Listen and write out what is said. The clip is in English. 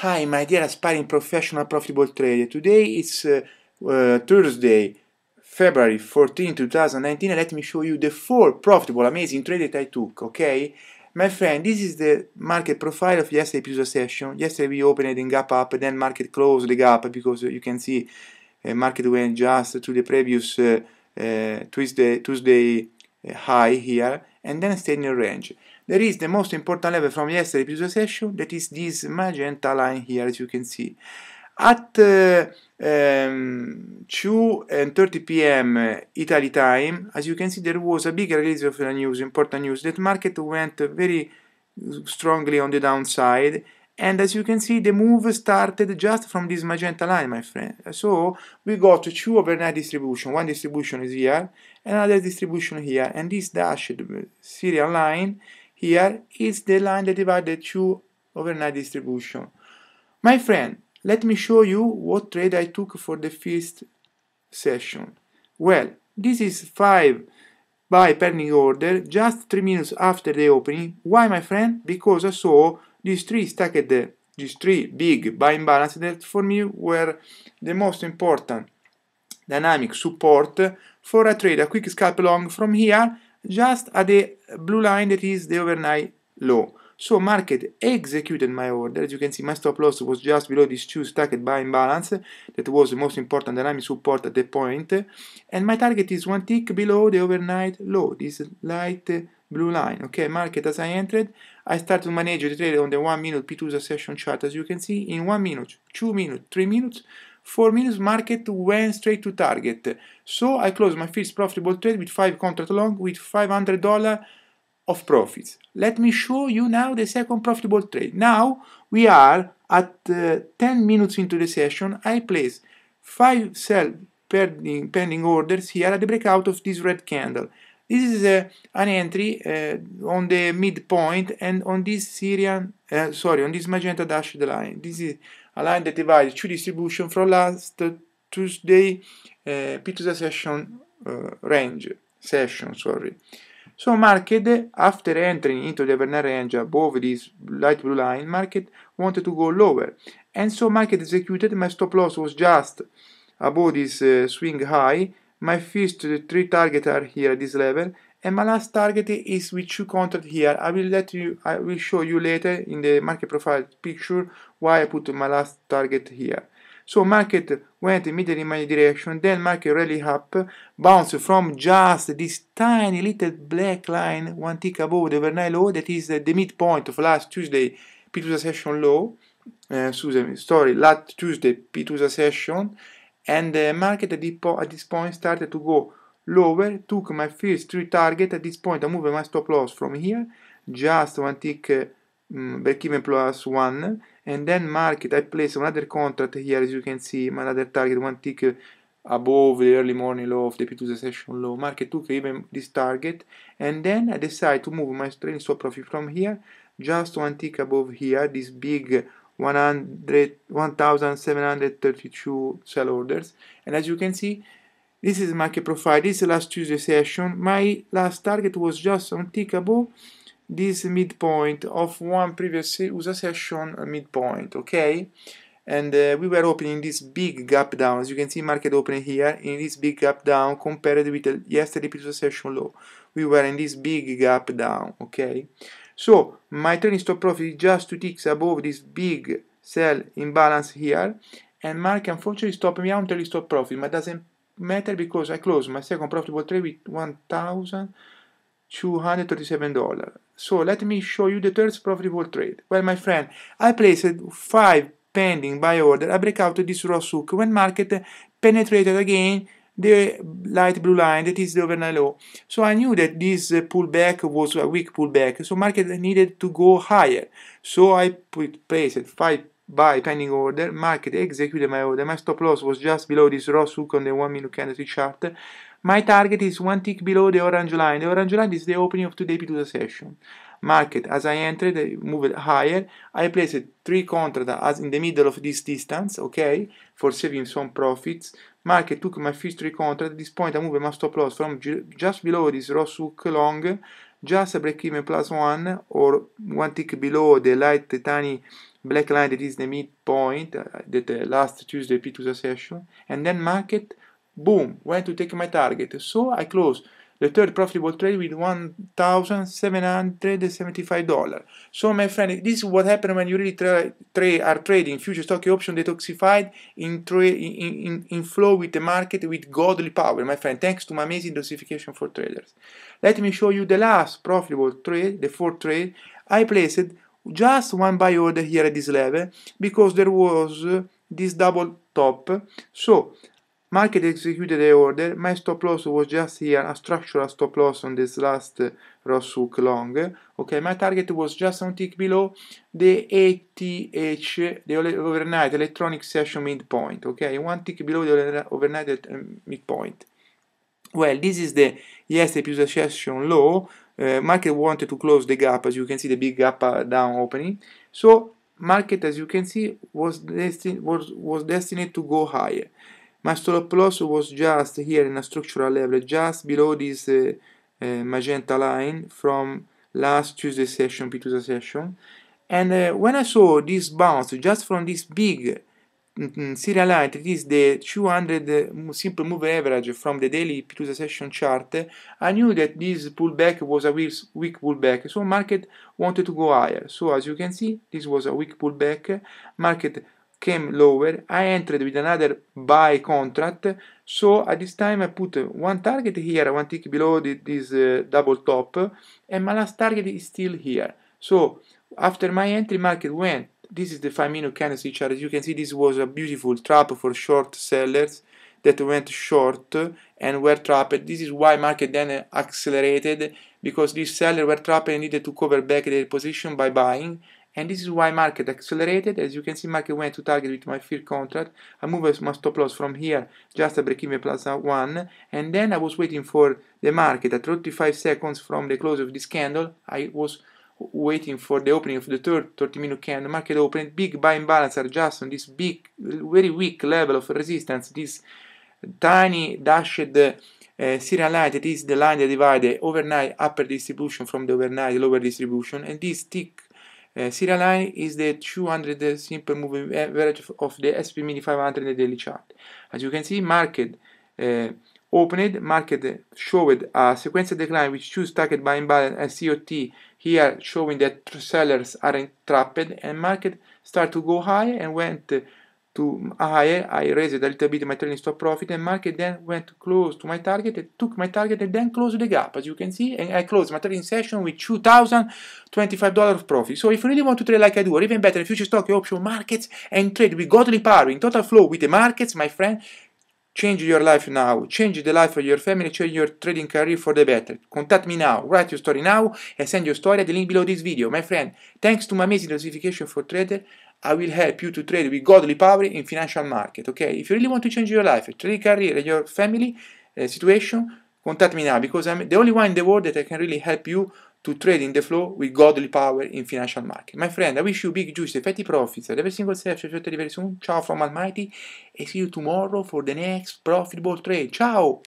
Hi, my dear aspiring professional profitable trader. Today is uh, uh, Thursday, February 14, 2019, and let me show you the four profitable, amazing trades that I took, okay? My friend, this is the market profile of yesterday's session. Yesterday we opened in gap up, then market closed the gap because uh, you can see uh, market went just to the previous uh, uh, Tuesday, Tuesday high here, and then stayed in range. There is the most important level from yesterday previous session, that is this magenta line here, as you can see. At uh, um, 2 and 30 p.m. Uh, Italy time, as you can see, there was a big release of the news, important news. That market went very strongly on the downside. And as you can see, the move started just from this magenta line, my friend. So we got two overnight distribution. One distribution is here, another distribution here. And this dashed serial line here is the line that divided 2 overnight distribution. My friend, let me show you what trade I took for the first session. Well, this is 5 by pending order just 3 minutes after the opening. Why, my friend? Because I saw these 3 stacked, these 3 big buying balances that for me were the most important dynamic support for a trade, a quick scalp long from here just at the blue line that is the overnight low. So market executed my order. As you can see, my stop loss was just below this two stacked buying balance. That was the most important dynamic support at the point. And my target is one tick below the overnight low, this light blue line. Okay, market as I entered, I start to manage the trade on the one minute P2 session chart. As you can see, in one minute, two minutes, three minutes, 4 minutes market went straight to target. So I closed my first profitable trade with 5 contract long with $500 of profits. Let me show you now the second profitable trade. Now we are at uh, 10 minutes into the session. I place 5 sell pending, pending orders here at the breakout of this red candle. This is uh, an entry uh, on the midpoint and on this Syrian, uh, sorry, on this magenta dashed line. This is align the device to distribution from last Tuesday uh, p 2 session uh, range session, sorry. So market, after entering into the Werner range above this light blue line, market wanted to go lower. And so market executed, my stop loss was just above this uh, swing high. My first three targets are here at this level and my last target is with two contract here i will let you i will show you later in the market profile picture why i put my last target here so market went immediately in my direction then market rally up bounced from just this tiny little black line one tick above the overnight low that is the midpoint of last tuesday to the session low uh, Susan, sorry last tuesday to the session and the market at, this point started to go lower, took my first three target, at this point i move my stop loss from here, just one tick uh, mm, break even plus one, and then market, I place another contract here, as you can see, my other target, one tick uh, above the early morning low of the P2 session low. Market took even this target, and then I decide to move my trailing stop profit from here, just one tick above here, this big 1,732 sell orders. And as you can see, this is market profile. This last Tuesday session. My last target was just on above This midpoint of one previous user session midpoint. Okay, and uh, we were opening this big gap down. As you can see, market opening here in this big gap down compared with the yesterday previous session low. We were in this big gap down. Okay, so my trailing stop profit is just two ticks above this big sell imbalance here, and market unfortunately stopped me out until stop profit, but doesn't matter because I closed my second profitable trade with $1,237. So let me show you the third profitable trade. Well, my friend, I placed 5 pending buy order. I break out this Rosuk when market penetrated again the light blue line that is the overnight low so i knew that this pullback was a weak pullback so market needed to go higher so i put placed five buy pending order, market executed my order, my stop loss was just below this raw hook on the 1 minute candlestick chart, my target is one tick below the orange line, the orange line is the opening of today's p session. Market, as I entered, I moved higher, I placed three contracts as in the middle of this distance, okay, for saving some profits, market took my first three contracts, at this point I moved my stop loss from just below this raw hook long just a break-even plus 1 or one tick below the light tiny black line that is the midpoint uh, eh, that uh, last Tuesday P2 session and then market boom, went to take my target. So I closed the third profitable trade with $1,775. So my friend, this is what happens when you really tra tra are trading future stock option detoxified in, in, in, in flow with the market with godly power, my friend, thanks to my amazing dosification for traders. Let me show you the last profitable trade, the fourth trade. I placed just one buy order here at this level because there was uh, this double top. So Market executed the order, my stop loss was just here, a structural stop loss on this last uh, Rosuk long. Okay, my target was just on tick below the ATH, the overnight electronic session midpoint. Okay, one tick below the overnight eh, midpoint. Well, this is the yesterday's session low. Uh, eh, market wanted to close the gap, as you can see, the big gap uh, down opening. So market, as you can see, was destined was was destined to go higher my stop loss was just here in a structural level just below this uh, uh, magenta line from last Tuesday session P2 session and uh, when I saw this bounce just from this big mm, mm, serial line it is the 200 uh, simple move average from the daily P2 session chart I knew that this pullback was a weak pullback so market wanted to go higher so as you can see this was a weak pullback market came lower. I entered with another buy contract. So at this time I put one target here, one tick below the, this uh, double top, and my last target is still here. So after my entry market went, this is the 5 minute candlestick chart. As you can see, this was a beautiful trap for short sellers that went short and were trapped. This is why market then accelerated because these sellers were trapped and needed to cover back their position by buying and this is why market accelerated as you can see market went to target with my fear contract i moved my stop loss from here just a break even plus one and then i was waiting for the market at 35 seconds from the close of this candle i was waiting for the opening of the third 30 minute candle market opened big buy imbalance are just on this big very weak level of resistance this tiny dashed uh, uh, serial line that is the line that divides the overnight upper distribution from the overnight lower distribution and this thick Eh, serial line is the 200 simple moving average eh, of, the SP Mini 500 daily chart. As you can see, market uh, eh, opened, market showed a sequential decline which shows target buying balance and COT here showing that sellers are entrapped and market start to go high and went to higher, I raised a little bit my trailing stop profit and market then went close to my target, It took my target and then closed the gap as you can see and I closed my trading session with $2,025 of profit. So if you really want to trade like I do or even better future stock option markets and trade with godly power in total flow with the markets my friend Change your life now. Change the life of your family. Change your trading career for the better. Contact me now. Write your story now and send your story at the link below this video. My friend, thanks to my amazing notification for trader, I will help you to trade with godly power in financial market. Ok, if you really want to change your life, trade career, your family uh, situation, contact me now because I'm the only one in the world that I can really help you to trade in the flow with godly power in financial market. My friend, I wish you big, juice, effective profits every single step. Cioè, cioè, Very soon. Ciao from Almighty, and see you tomorrow for the next profitable trade. Ciao.